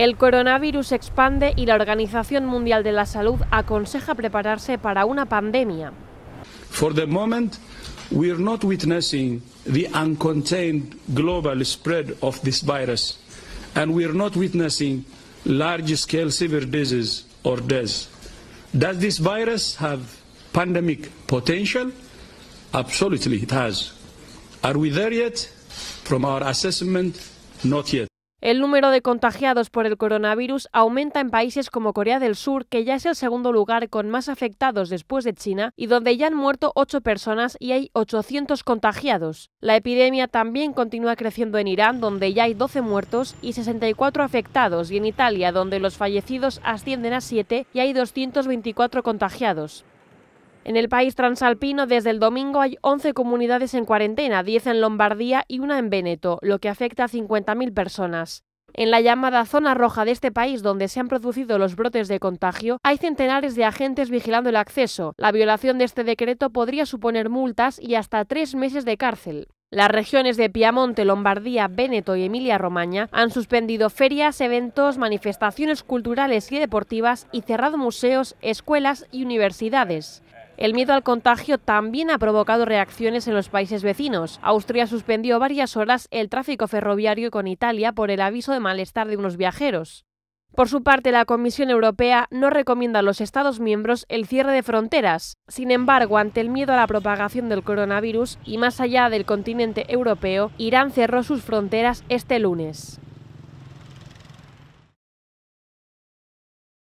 El coronavirus expande y la Organización Mundial de la Salud aconseja prepararse para una pandemia. For the moment, we are not witnessing the uncontained global spread of this virus, and we are not witnessing large-scale severe disease or deaths. Does this virus have pandemic potential? Absolutely, it has. Are we there yet? From our assessment, not yet. El número de contagiados por el coronavirus aumenta en países como Corea del Sur, que ya es el segundo lugar con más afectados después de China y donde ya han muerto ocho personas y hay 800 contagiados. La epidemia también continúa creciendo en Irán, donde ya hay 12 muertos y 64 afectados, y en Italia, donde los fallecidos ascienden a 7 y hay 224 contagiados. En el país transalpino, desde el domingo hay 11 comunidades en cuarentena, 10 en Lombardía y una en Véneto, lo que afecta a 50.000 personas. En la llamada zona roja de este país, donde se han producido los brotes de contagio, hay centenares de agentes vigilando el acceso. La violación de este decreto podría suponer multas y hasta tres meses de cárcel. Las regiones de Piamonte, Lombardía, Véneto y Emilia-Romaña han suspendido ferias, eventos, manifestaciones culturales y deportivas y cerrado museos, escuelas y universidades. El miedo al contagio también ha provocado reacciones en los países vecinos. Austria suspendió varias horas el tráfico ferroviario con Italia por el aviso de malestar de unos viajeros. Por su parte, la Comisión Europea no recomienda a los Estados miembros el cierre de fronteras. Sin embargo, ante el miedo a la propagación del coronavirus y más allá del continente europeo, Irán cerró sus fronteras este lunes.